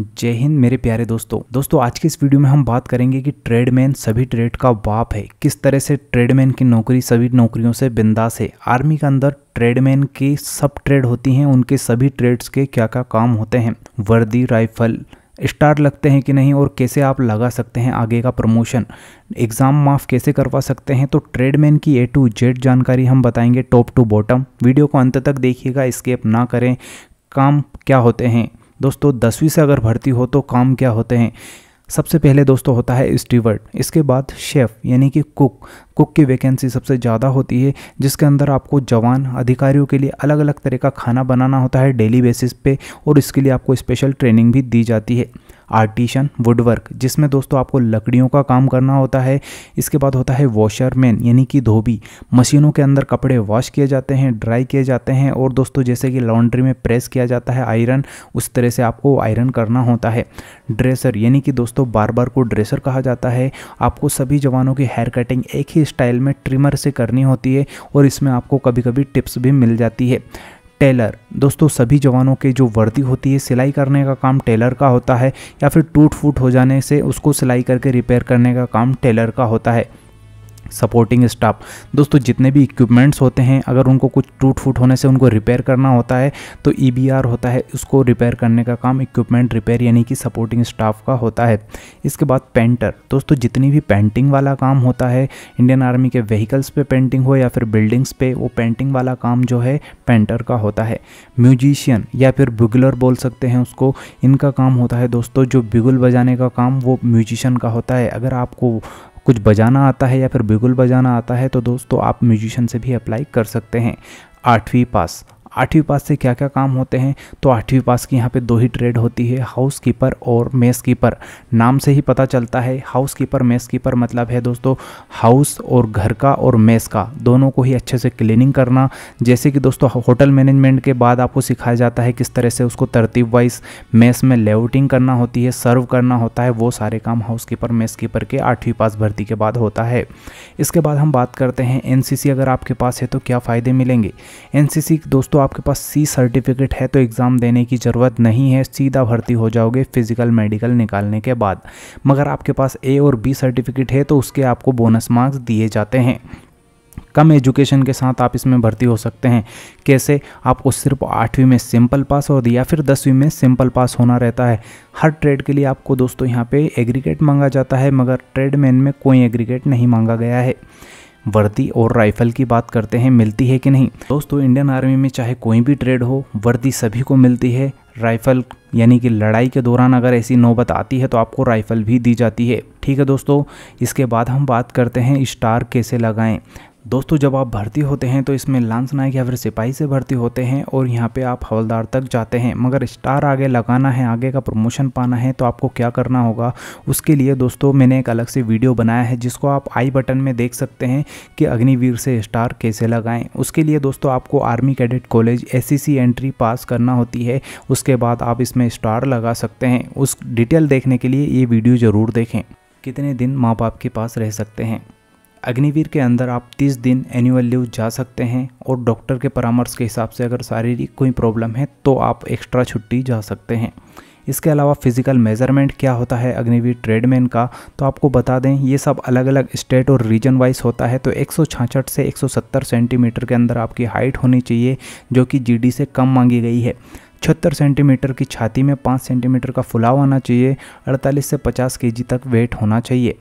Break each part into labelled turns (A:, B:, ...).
A: जय हिंद मेरे प्यारे दोस्तों दोस्तों आज के इस वीडियो में हम बात करेंगे कि ट्रेडमैन सभी ट्रेड का बाप है किस तरह से ट्रेडमैन की नौकरी सभी नौकरियों से बिंदास है आर्मी के अंदर ट्रेडमैन की सब ट्रेड होती हैं उनके सभी ट्रेड्स के क्या क्या काम होते हैं वर्दी राइफल स्टार लगते हैं कि नहीं और कैसे आप लगा सकते हैं आगे का प्रमोशन एग्ज़ाम माफ़ कैसे करवा सकते हैं तो ट्रेडमैन की ए टू जेड जानकारी हम बताएंगे टॉप टू बॉटम वीडियो को अंत तक देखिएगा स्केप ना करें काम क्या होते हैं दोस्तों दसवीं से अगर भर्ती हो तो काम क्या होते हैं सबसे पहले दोस्तों होता है स्टीवर्ड इसके बाद शेफ़ यानी कि कुक कुक की वैकेंसी सबसे ज़्यादा होती है जिसके अंदर आपको जवान अधिकारियों के लिए अलग अलग तरह का खाना बनाना होता है डेली बेसिस पे और इसके लिए आपको स्पेशल ट्रेनिंग भी दी जाती है आर्टिशन वुडवर्क जिसमें दोस्तों आपको लकड़ियों का काम करना होता है इसके बाद होता है वॉशरमैन यानी कि धोबी मशीनों के अंदर कपड़े वॉश किए जाते हैं ड्राई किए जाते हैं और दोस्तों जैसे कि लॉन्ड्री में प्रेस किया जाता है आयरन उस तरह से आपको आयरन करना होता है ड्रेसर यानी कि दोस्तों बार बार को ड्रेसर कहा जाता है आपको सभी जवानों की हेयर कटिंग एक ही स्टाइल में ट्रिमर से करनी होती है और इसमें आपको कभी कभी टिप्स भी मिल जाती है टेलर दोस्तों सभी जवानों के जो वर्दी होती है सिलाई करने का काम टेलर का होता है या फिर टूट फूट हो जाने से उसको सिलाई करके रिपेयर करने का काम टेलर का होता है सपोर्टिंग स्टाफ दोस्तों जितने भी इक्विपमेंट्स होते हैं अगर उनको कुछ टूट फूट होने से उनको रिपेयर करना होता है तो ई e होता है उसको रिपेयर करने का काम इक्विपमेंट रिपेयर यानी कि सपोर्टिंग स्टाफ का होता है इसके बाद पेंटर दोस्तों जितनी भी पेंटिंग वाला काम होता है इंडियन आर्मी के व्हीकल्स पे पेंटिंग हो या फिर बिल्डिंग्स पे वो पेंटिंग वाला काम जो है पेंटर का होता है म्यूजिशियन या फिर बुगलर बोल सकते हैं उसको इनका काम होता है दोस्तों जो बिगुल बजाने का काम वो म्यूजिशियन का होता है अगर आपको कुछ बजाना आता है या फिर बिगुल बजाना आता है तो दोस्तों आप म्यूजिशन से भी अप्लाई कर सकते हैं आठवीं पास आठवीं पास से क्या क्या काम होते हैं तो आठवीं पास की यहाँ पे दो ही ट्रेड होती है हाउस कीपर और मेस कीपर नाम से ही पता चलता है हाउस कीपर मेस कीपर मतलब है दोस्तों हाउस और घर का और मेस का दोनों को ही अच्छे से क्लीनिंग करना जैसे कि दोस्तों होटल मैनेजमेंट के बाद आपको सिखाया जाता है किस तरह से उसको तरतीब वाइज मेस में लेआउटिंग करना होती है सर्व करना होता है वो सारे काम हाउस कीपर मेस कीपर के आठवीं पास भर्ती के बाद होता है इसके बाद हम बात करते हैं एनसीसी अगर आपके पास है तो क्या फ़ायदे मिलेंगे एनसीसी दोस्तों आपके पास सी सर्टिफिकेट है तो एग्ज़ाम देने की ज़रूरत नहीं है सीधा भर्ती हो जाओगे फिजिकल मेडिकल निकालने के बाद मगर आपके पास ए और बी सर्टिफिकेट है तो उसके आपको बोनस मार्क्स दिए जाते हैं कम एजुकेशन के साथ आप इसमें भर्ती हो सकते हैं कैसे आपको सिर्फ आठवीं में सिंपल पास और या फिर दसवीं में सिंपल पास होना रहता है हर ट्रेड के लिए आपको दोस्तों यहाँ पे एग्रीगेट मांगा जाता है मगर ट्रेडमैन में कोई एग्रीगेट नहीं मांगा गया है वर्दी और राइफल की बात करते हैं मिलती है कि नहीं दोस्तों इंडियन आर्मी में चाहे कोई भी ट्रेड हो वर्दी सभी को मिलती है राइफल यानी कि लड़ाई के दौरान अगर ऐसी नौबत आती है तो आपको राइफ़ल भी दी जाती है ठीक है दोस्तों इसके बाद हम बात करते हैं स्टार कैसे लगाएं दोस्तों जब आप भर्ती होते हैं तो इसमें लांस नायक या फिर सिपाही से भर्ती होते हैं और यहाँ पे आप हवलदार तक जाते हैं मगर स्टार आगे लगाना है आगे का प्रमोशन पाना है तो आपको क्या करना होगा उसके लिए दोस्तों मैंने एक अलग से वीडियो बनाया है जिसको आप आई बटन में देख सकते हैं कि अग्निवीर से स्टार कैसे लगाएँ उसके लिए दोस्तों आपको army cadet college S entry pass करना होती है उसके बाद आप इसमें में स्टार लगा सकते हैं उस डिटेल देखने के लिए ये वीडियो ज़रूर देखें कितने दिन माँ बाप के पास रह सकते हैं अग्निवीर के अंदर आप 30 दिन एनुअल लीव जा सकते हैं और डॉक्टर के परामर्श के हिसाब से अगर शारीरिक कोई प्रॉब्लम है तो आप एक्स्ट्रा छुट्टी जा सकते हैं इसके अलावा फिजिकल मेजरमेंट क्या होता है अग्निवीर ट्रेडमैन का तो आपको बता दें ये सब अलग अलग स्टेट और रीजन वाइज होता है तो एक से 170 सेंटीमीटर के अंदर आपकी हाइट होनी चाहिए जो कि जीडी से कम मांगी गई है छहत्तर सेंटीमीटर की छाती में पाँच सेंटीमीटर का फुलाव आना चाहिए अड़तालीस से पचास के तक वेट होना चाहिए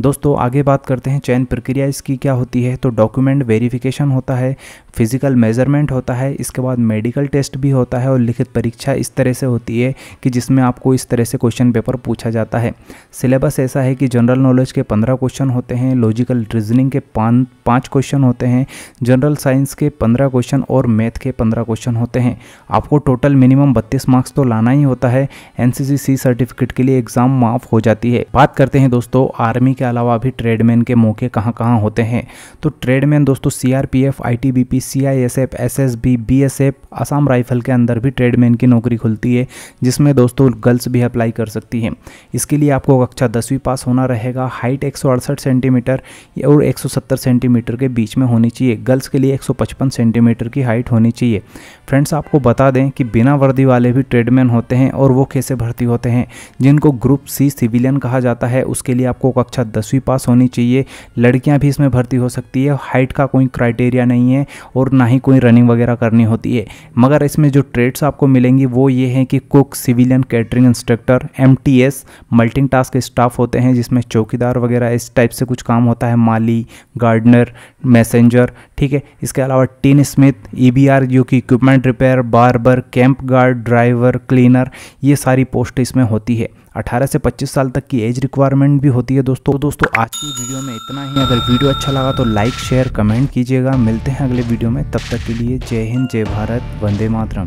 A: दोस्तों आगे बात करते हैं चयन प्रक्रिया इसकी क्या होती है तो डॉक्यूमेंट वेरिफिकेशन होता है फिजिकल मेजरमेंट होता है इसके बाद मेडिकल टेस्ट भी होता है और लिखित परीक्षा इस तरह से होती है कि जिसमें आपको इस तरह से क्वेश्चन पेपर पूछा जाता है सिलेबस ऐसा है कि जनरल नॉलेज के पंद्रह क्वेश्चन होते हैं लॉजिकल रीजनिंग के पाँच क्वेश्चन होते हैं जनरल साइंस के पंद्रह क्वेश्चन और मैथ के पंद्रह क्वेश्चन होते हैं आपको टोटल मिनिमम बत्तीस मार्क्स तो लाना ही होता है एन सर्टिफिकेट के लिए एग्ज़ाम माफ़ हो जाती है बात करते हैं दोस्तों आर्मी के अलावा भी ट्रेडमैन के मौके कहाँ कहाँ होते हैं तो ट्रेडमैन दोस्तों C R P F I T B P C I S F S S B B S F Assam rifle के अंदर भी ट्रेडमैन की नौकरी खुलती है जिसमें दोस्तों गर्ल्स भी अप्लाई कर सकती हैं इसके लिए आपको कक्षा दसवीं पास होना रहेगा हाइट एक सौ अड़सठ सेंटीमीटर और एक सौ सत्तर सेंटीमीटर के बीच में होनी चाहिए गर्ल्स के लिए एक सौ पचपन सेंटीमीटर की हाइट होनी चाहिए फ्रेंड्स आपको बता दें कि बिना वर्दी वाले भी ट्रेडमैन होते हैं और वो कैसे भर्ती होते हैं जिनको ग्रुप सी सिविलियन कहा जाता है उसके लिए आपको कक्षा दसवीं पास होनी चाहिए लड़कियां भी इसमें भर्ती हो सकती है हाइट का कोई क्राइटेरिया नहीं है और ना ही कोई रनिंग वगैरह करनी होती है मगर इसमें जो ट्रेड्स आपको मिलेंगी वो ये हैं कि cook civilian catering instructor M T S multi task staff होते हैं जिसमें चौकीदार वगैरह इस टाइप से कुछ काम होता है माली गार्डनर मैसेंजर ठीक है इसके अलावा tin smith E B R जो कि equipment repair barber camp guard driver cleaner ये सारी पोस्ट इसमें होती है 18 से 25 साल तक की एज रिक्वायरमेंट भी होती है दोस्तों तो दोस्तों आज की वीडियो में इतना ही अगर वीडियो अच्छा लगा तो लाइक शेयर कमेंट कीजिएगा मिलते हैं अगले वीडियो में तब तक के लिए जय हिंद जय भारत वंदे मातरम